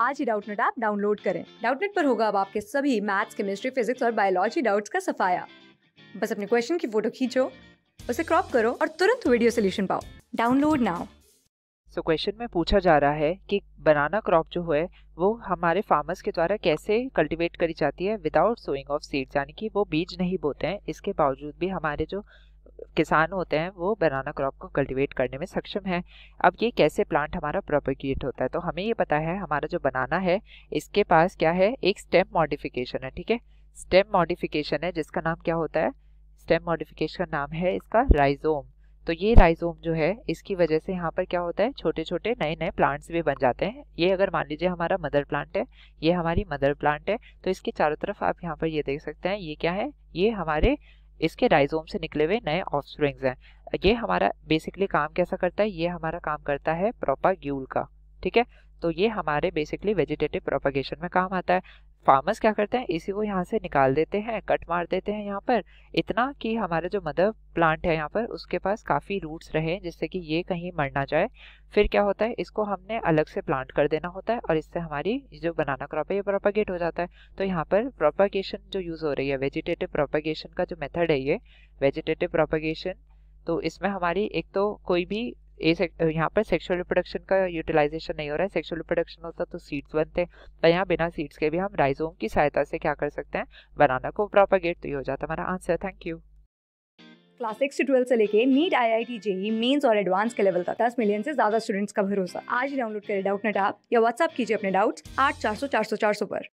आज ही Doubtnut app download करें डाउटनेट पर होगा अब आपके सभी मैथ्स केमिस्ट्री फिजिक्स और बायोलॉजी डाउट्स का सफाया बस अपने क्वेश्चन की फोटो खींचो उसे क्रॉप करो और तुरंत वीडियो सोल्यूशन पाओ डाउनलोड नाउ सो क्वेश्चन में पूछा जा रहा है कि बनाना क्रॉप जो है वो हमारे फार्मर्स के द्वारा कैसे कल्टीवेट करी जाती है विदाउट सोइंग ऑफ सीड्स यानी कि वो बीज नहीं बोते हैं इसके बावजूद भी हमारे जो किसान होते हैं वो बनाना क्रॉप को कल्टीवेट करने में सक्षम है अब ये कैसे प्लांट हमारा प्रोपोगेट होता है तो हमें ये पता है हमारा जो बनाना है इसके पास क्या है एक स्टेम मॉडिफिकेशन है ठीक है स्टेम मॉडिफिकेशन है जिसका नाम क्या होता है स्टेम मॉडिफिकेशन का नाम है इसका राइजोम तो ये राइजोम जो है इसकी वजह से यहाँ पर क्या होता है छोटे छोटे नए नए प्लांट्स भी बन जाते हैं ये अगर मान लीजिए हमारा मदर प्लांट है ये हमारी मदर प्लांट है तो इसके चारों तरफ आप यहाँ पर ये देख सकते हैं ये क्या है ये हमारे इसके राइजोम से निकले हुए नए ऑफ हैं ये हमारा बेसिकली काम कैसा करता है ये हमारा काम करता है प्रोपाग्यूल का ठीक है तो ये हमारे बेसिकली वेजिटेटिव प्रोपागेशन में काम आता है फार्मर्स क्या करते हैं इसी को यहाँ से निकाल देते हैं कट मार देते हैं यहाँ पर इतना कि हमारा जो मदर प्लांट है यहाँ पर उसके पास काफ़ी रूट्स रहे जिससे कि ये कहीं मर ना जाए फिर क्या होता है इसको हमने अलग से प्लांट कर देना होता है और इससे हमारी जो बनाना क्रॉप है ये प्रोपागेट हो जाता है तो यहाँ पर प्रोपागेशन जो यूज़ हो रही है वेजिटेटिव प्रोपागेशन का जो मेथड है ये वेजिटेटिव प्रोपागेशन तो इसमें हमारी एक तो कोई भी ए यहाँ पर सेक्सुअल रिप्रोडक्शन का यूटिलाइजेशन नहीं हो रहा है सेक्सुअल रिप्रोडक्शन होता तो सीड्स बनते तो यहाँ बिना सीड्स के भी हम राइजोम की सहायता से क्या कर सकते हैं बनाना को प्रोपागेट तो ये हो जाता है हमारा answer thank you class six से ट्वेल्व से लेके NEET I I T JEE mains और एडवांस के लेवल तक दस मिलियन से ज्यादा स्टूडेंट्स का भरोसा आज डाउनलोड करें डाउट नेट आप या व्हाट्सअप कीजिए अपने डाउट्स आठ चार सौ चार सौ चार सौ पर